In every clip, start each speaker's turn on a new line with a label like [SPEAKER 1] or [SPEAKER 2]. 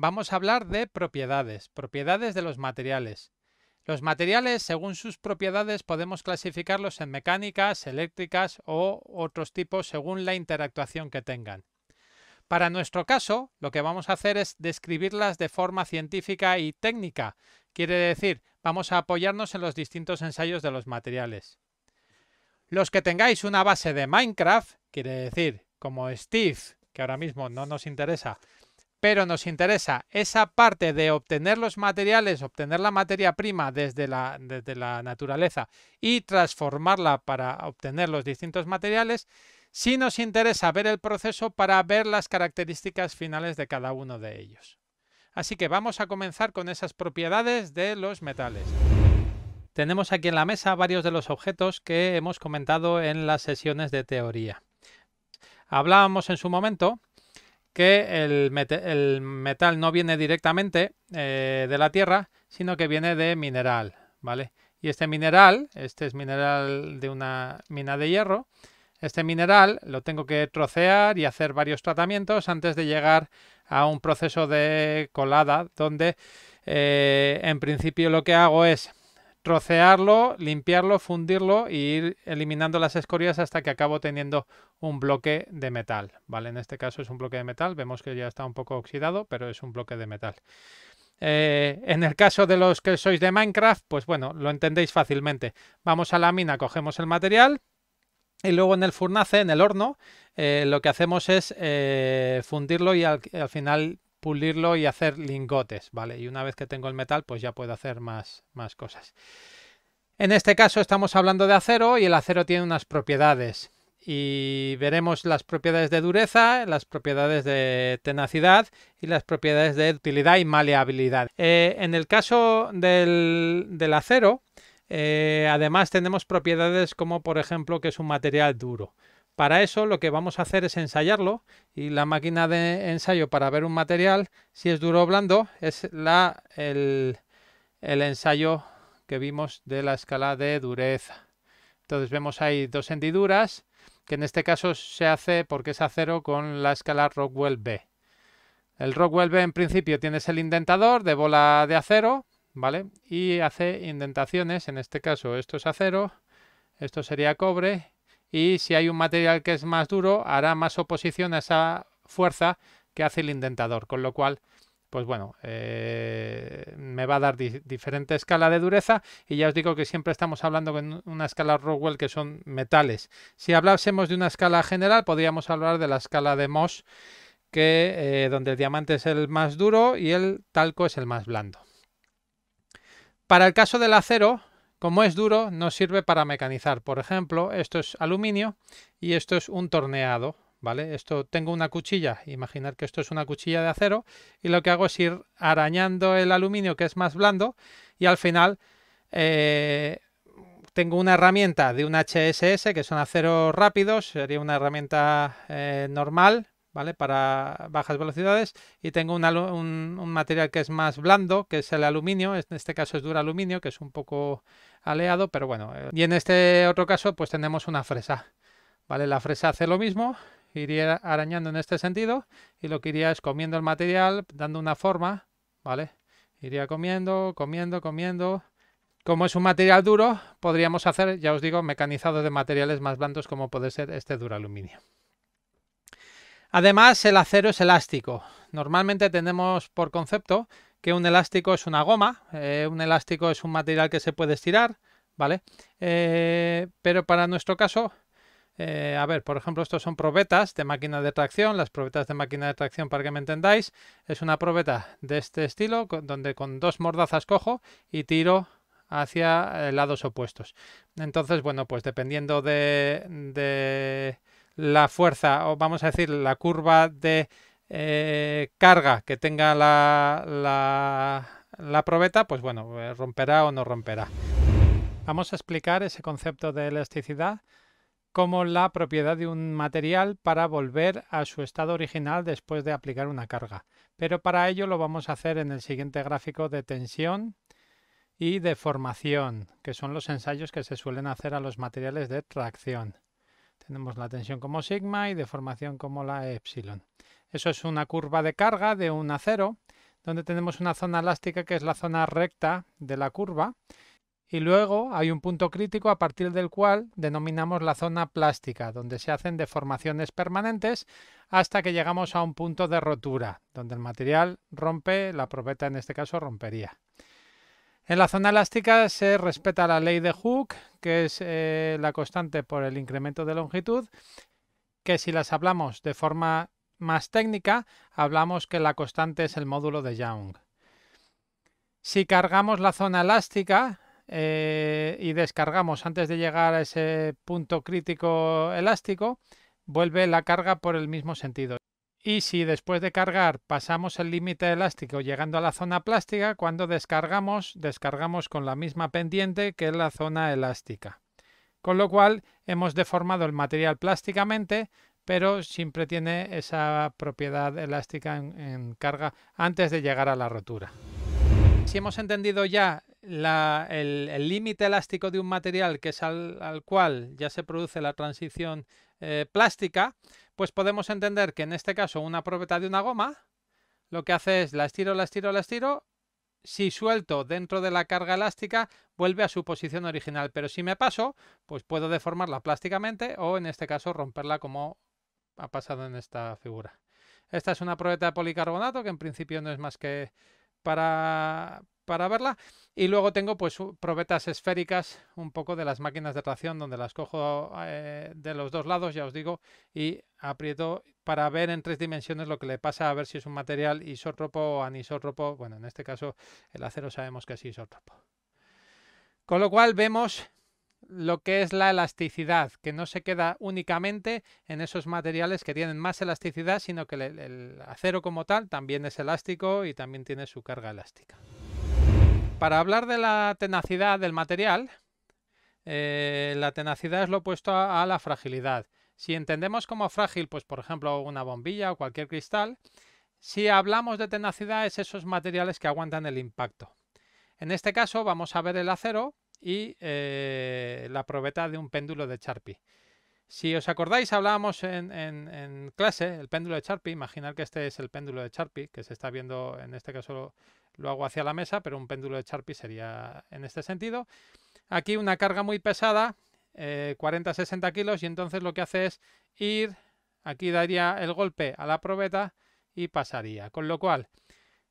[SPEAKER 1] vamos a hablar de propiedades, propiedades de los materiales. Los materiales, según sus propiedades, podemos clasificarlos en mecánicas, eléctricas o otros tipos según la interactuación que tengan. Para nuestro caso, lo que vamos a hacer es describirlas de forma científica y técnica. Quiere decir, vamos a apoyarnos en los distintos ensayos de los materiales. Los que tengáis una base de Minecraft, quiere decir, como Steve, que ahora mismo no nos interesa, pero nos interesa esa parte de obtener los materiales, obtener la materia prima desde la, naturaleza y transformarla para obtener los distintos materiales, si nos interesa ver el proceso para ver las características finales de cada uno de ellos. Así que vamos a comenzar con esas propiedades de los metales. Tenemos aquí en la mesa varios de los objetos que hemos comentado en las sesiones de teoría. Hablábamos en su momento que el, metal no viene directamente eh, de la Tierra, sino que viene de mineral, ¿vale? Y este mineral, este es mineral de una mina de hierro, este mineral lo tengo que trocear y hacer varios tratamientos antes de llegar a un proceso de colada donde eh, en principio lo que hago es trocearlo, limpiarlo, fundirlo e ir eliminando las escorias hasta que acabo teniendo un bloque de metal, ¿vale? En este caso es un bloque de metal, vemos que ya está un poco oxidado, pero es un bloque de metal. Eh, en el caso de los que sois de Minecraft, pues bueno, lo entendéis fácilmente. Vamos a la mina, cogemos el material, y luego en el furnace, en el horno, eh, lo que hacemos es eh, fundirlo y al, final pulirlo y hacer lingotes, ¿vale? Y una vez que tengo el metal, pues ya puedo hacer más, cosas. En este caso estamos hablando de acero y el acero tiene unas propiedades. Y veremos las propiedades de dureza, las propiedades de tenacidad y las propiedades de utilidad y maleabilidad. Eh, en el caso del, acero, eh, además tenemos propiedades como por ejemplo que es un material duro. Para eso lo que vamos a hacer es ensayarlo y la máquina de ensayo para ver un material, si es duro o blando, es la, el, el ensayo que vimos de la escala de dureza. Entonces vemos ahí dos hendiduras, que en este caso se hace porque es acero con la escala Rockwell B. El Rockwell B en principio tienes el indentador de bola de acero, ¿vale? Y hace indentaciones, en este caso esto es acero, esto sería cobre y si hay un material que es más duro, hará más oposición a esa fuerza que hace el indentador, con lo cual, pues bueno, eh, me va a dar diferente escala de dureza y ya os digo que siempre estamos hablando con una escala Rockwell que son metales. Si hablásemos de una escala general, podríamos hablar de la escala de Moss, que, eh, donde el diamante es el más duro y el talco es el más blando. Para el caso del acero, como es duro, no sirve para mecanizar. Por ejemplo, esto es aluminio y esto es un torneado, ¿vale? Esto tengo una cuchilla, imaginar que esto es una cuchilla de acero y lo que hago es ir arañando el aluminio que es más blando y al final eh, tengo una herramienta de un HSS que son aceros rápidos, sería una herramienta eh, normal para bajas velocidades. Y tengo un, material que es más blando, que es el aluminio. En este caso es duro aluminio, que es un poco aleado, pero bueno. Eh, y en este otro caso, pues tenemos una fresa, ¿vale? La fresa hace lo mismo, iría arañando en este sentido y lo que iría es comiendo el material, dando una forma, ¿vale? Iría comiendo, comiendo, comiendo. Como es un material duro, podríamos hacer, ya os digo, mecanizado de materiales más blandos como puede ser este duro aluminio. Además, el acero es elástico. Normalmente tenemos por concepto que un elástico es una goma, eh, un elástico es un material que se puede estirar, ¿vale? Eh, pero para nuestro caso, eh, a ver, por ejemplo, estos son probetas de máquina de tracción, las probetas de máquina de tracción, para que me entendáis, es una probeta de este estilo, donde con dos mordazas cojo y tiro hacia lados opuestos. Entonces, bueno, pues dependiendo de la fuerza, o vamos a decir, la curva de eh, carga que tenga la, la, la probeta, pues bueno, eh, romperá o no romperá. Vamos a explicar ese concepto de elasticidad como la propiedad de un material para volver a su estado original después de aplicar una carga. Pero para ello lo vamos a hacer en el siguiente gráfico de tensión y deformación, que son los ensayos que se suelen hacer a los materiales de tracción. Tenemos la tensión como sigma y deformación como la epsilon. Eso es una curva de carga de 1 a 0, donde tenemos una zona elástica que es la zona recta de la curva. Y luego hay un punto crítico a partir del cual denominamos la zona plástica, donde se hacen deformaciones permanentes hasta que llegamos a un punto de rotura, donde el material rompe, la probeta en este caso rompería. En la zona elástica se respeta la ley de Hooke, que es eh, la constante por el incremento de longitud, que si las hablamos de forma más técnica, hablamos que la constante es el módulo de Young. Si cargamos la zona elástica eh, y descargamos antes de llegar a ese punto crítico elástico, vuelve la carga por el mismo sentido. Y si después de cargar pasamos el límite elástico llegando a la zona plástica, cuando descargamos, descargamos con la misma pendiente que en la zona elástica. Con lo cual hemos deformado el material plásticamente, pero siempre tiene esa propiedad elástica en, en carga antes de llegar a la rotura. Si hemos entendido ya el límite elástico de un material que es al, cual ya se produce la transición eh, plástica, pues podemos entender que en este caso una probeta de una goma lo que hace es la estiro, la estiro, la estiro, si suelto dentro de la carga elástica vuelve a su posición original, pero si me paso, pues puedo deformarla plásticamente o en este caso romperla como ha pasado en esta figura. Esta es una probeta de policarbonato que en principio no es más que para, para verla. Y luego tengo pues probetas esféricas, un poco de las máquinas de tracción, donde las cojo eh, de los dos lados, ya os digo, y aprieto para ver en tres dimensiones lo que le pasa, a ver si es un material isótropo o anisótropo. Bueno, en este caso el acero sabemos que es isótropo. Con lo cual vemos lo que es la elasticidad, que no se queda únicamente en esos materiales que tienen más elasticidad, sino que el acero como tal también es elástico y también tiene su carga elástica. Para hablar de la tenacidad del material, eh, la tenacidad es lo opuesto a, la fragilidad. Si entendemos como frágil, pues por ejemplo una bombilla o cualquier cristal, si hablamos de tenacidad es esos materiales que aguantan el impacto. En este caso vamos a ver el acero y eh, la probeta de un péndulo de Charpy. Si os acordáis, hablábamos en, clase el péndulo de Charpy. Imaginar que este es el péndulo de Charpy, que se está viendo en este caso lo hago hacia la mesa, pero un péndulo de Sharpie sería en este sentido. Aquí una carga muy pesada, 40-60 eh, kilos, y entonces lo que hace es ir, aquí daría el golpe a la probeta y pasaría. Con lo cual,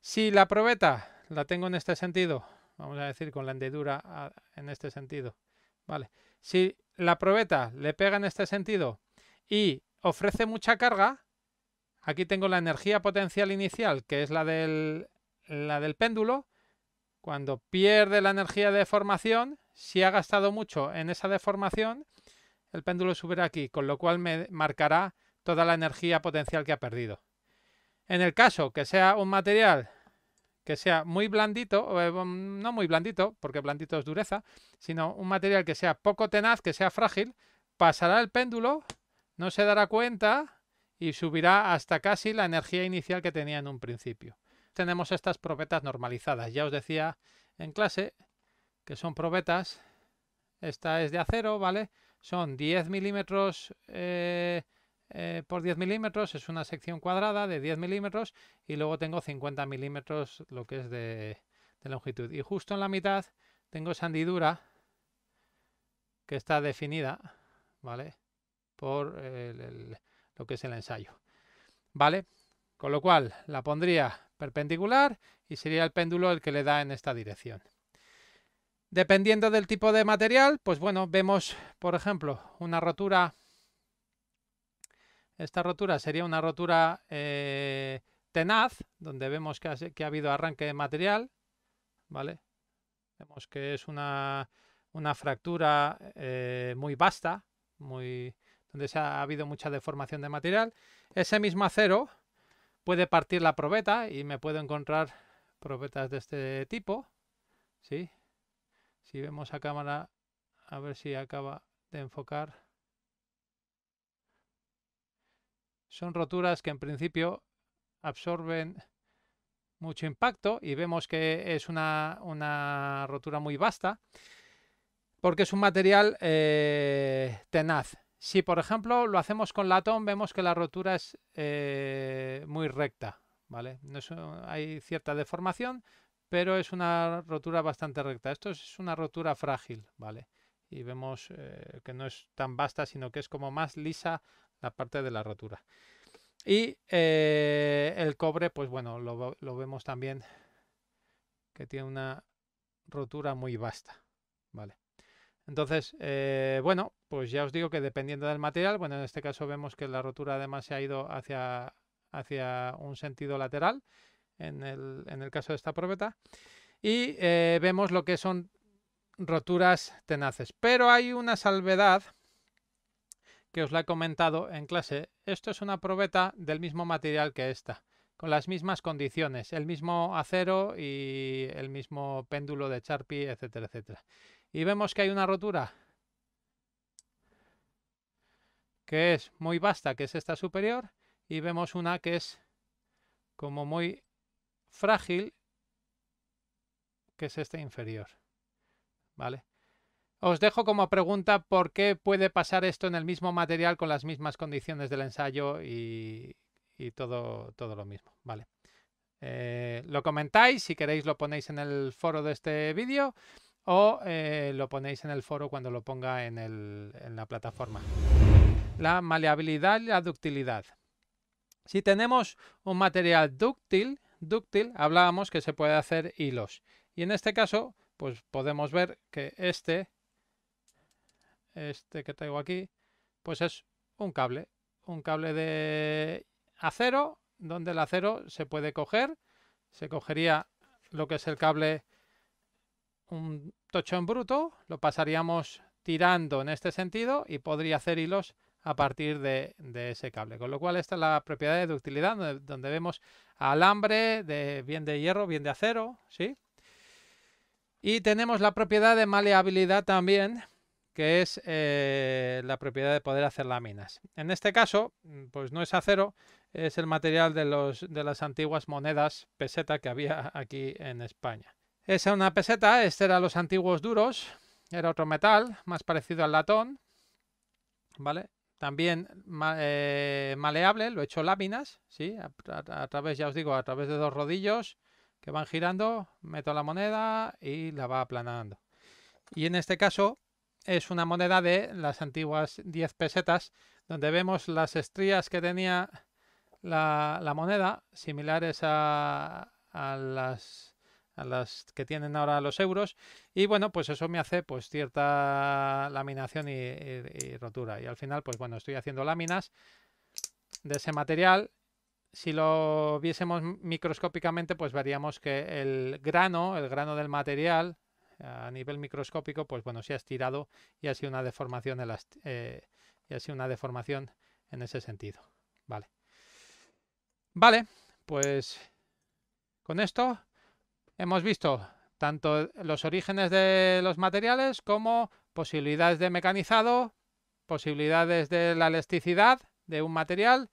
[SPEAKER 1] si la probeta la tengo en este sentido, vamos a decir con la hendidura ah, en este sentido, ¿vale? Si la probeta le pega en este sentido y ofrece mucha carga, aquí tengo la energía potencial inicial, que es la del la del péndulo, cuando pierde la energía de deformación, si ha gastado mucho en esa deformación, el péndulo subirá aquí, con lo cual me marcará toda la energía potencial que ha perdido. En el caso que sea un material que sea muy blandito, eh, um, no muy blandito, porque blandito es dureza, sino un material que sea poco tenaz, que sea frágil, pasará el péndulo, no se dará cuenta y subirá hasta casi la energía inicial que tenía en un principio tenemos estas probetas normalizadas. Ya os decía en clase que son probetas. Esta es de acero, ¿vale? Son 10 milímetros eh, eh, por 10 milímetros, es una sección cuadrada de 10 milímetros y luego tengo 50 milímetros lo que es de, longitud. Y justo en la mitad tengo esa que está definida, ¿vale? Por lo que es el ensayo, ¿vale? Con lo cual la pondría perpendicular y sería el péndulo el que le da en esta dirección. Dependiendo del tipo de material, pues bueno, vemos, por ejemplo, una rotura. Esta rotura sería una rotura eh, tenaz, donde vemos que ha, habido arranque de material, ¿vale? Vemos que es una, una fractura eh, muy vasta, muy, donde se ha habido mucha deformación de material. Ese mismo acero, puede partir la probeta y me puedo encontrar probetas de este tipo. Si vemos a cámara, a ver si acaba de enfocar. Son roturas que en principio absorben mucho impacto y vemos que es una, rotura muy vasta porque es un material eh, tenaz. Si, por ejemplo, lo hacemos con latón, vemos que la rotura es eh, muy recta, ¿vale? No hay cierta deformación, pero es una rotura bastante recta. Esto es una rotura frágil, ¿vale? Y vemos eh, que no es tan vasta, sino que es como más lisa la parte de la rotura. Y eh, el cobre, pues bueno, lo, lo, vemos también que tiene una rotura muy vasta, ¿vale? Entonces, eh, bueno, pues ya os digo que dependiendo del material, bueno, en este caso vemos que la rotura además se ha ido hacia, un sentido lateral en el, caso de esta probeta. Y eh, vemos lo que son roturas tenaces. Pero hay una salvedad que os la he comentado en clase. Esto es una probeta del mismo material que esta, con las mismas condiciones, el mismo acero y el mismo péndulo de Sharpie, etcétera, etcétera y vemos que hay una rotura que es muy vasta, que es esta superior, y vemos una que es como muy frágil, que es esta inferior. ¿Vale? Os dejo como pregunta por qué puede pasar esto en el mismo material con las mismas condiciones del ensayo y, y todo, todo lo mismo. ¿Vale? Eh, lo comentáis, si queréis lo ponéis en el foro de este vídeo o eh, lo ponéis en el foro cuando lo ponga en, la plataforma. La maleabilidad y la ductilidad. Si tenemos un material dúctil, dúctil, hablábamos que se puede hacer hilos. Y en este caso, pues podemos ver que este, este que tengo aquí, pues es un cable, un cable de acero, donde el acero se puede coger, se cogería lo que es el cable un tocho en bruto, lo pasaríamos tirando en este sentido y podría hacer hilos a partir de, ese cable. Con lo cual esta es la propiedad de ductilidad, donde, vemos alambre, de, bien de hierro, bien de acero, ¿sí? Y tenemos la propiedad de maleabilidad también, que es eh, la propiedad de poder hacer láminas. En este caso, pues no es acero, es el material de, de las antiguas monedas peseta que había aquí en España. Esa es una peseta, este era los antiguos duros, era otro metal, más parecido al latón, ¿vale? También eh, maleable, lo he hecho láminas, ¿sí? A, través, ya os digo, a través de dos rodillos que van girando, meto la moneda y la va aplanando. Y en este caso es una moneda de las antiguas 10 pesetas, donde vemos las estrías que tenía la, moneda, similares a las a las que tienen ahora los euros. Y bueno, pues eso me hace pues cierta laminación y, rotura. Y al final, pues bueno, estoy haciendo láminas de ese material si lo viésemos microscópicamente, pues veríamos que el grano, el grano del material, a nivel microscópico, pues bueno, se ha estirado y ha sido una deformación, eh, y ha sido una deformación en ese sentido. Vale. Vale, pues con esto hemos visto tanto los orígenes de los materiales como posibilidades de mecanizado, posibilidades de la elasticidad de un material.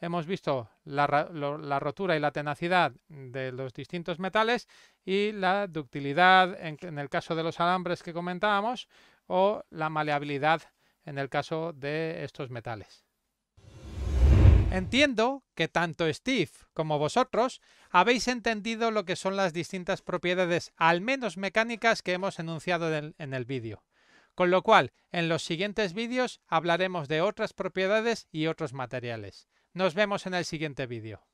[SPEAKER 1] Hemos visto la, rotura y la tenacidad de los distintos metales y la ductilidad en el caso de los alambres que comentábamos o la maleabilidad en el caso de estos metales. Entiendo que tanto Steve como vosotros habéis entendido lo que son las distintas propiedades, al menos mecánicas, que hemos enunciado en el, vídeo. Con lo cual, en los siguientes vídeos hablaremos de otras propiedades y otros materiales. Nos vemos en el siguiente vídeo.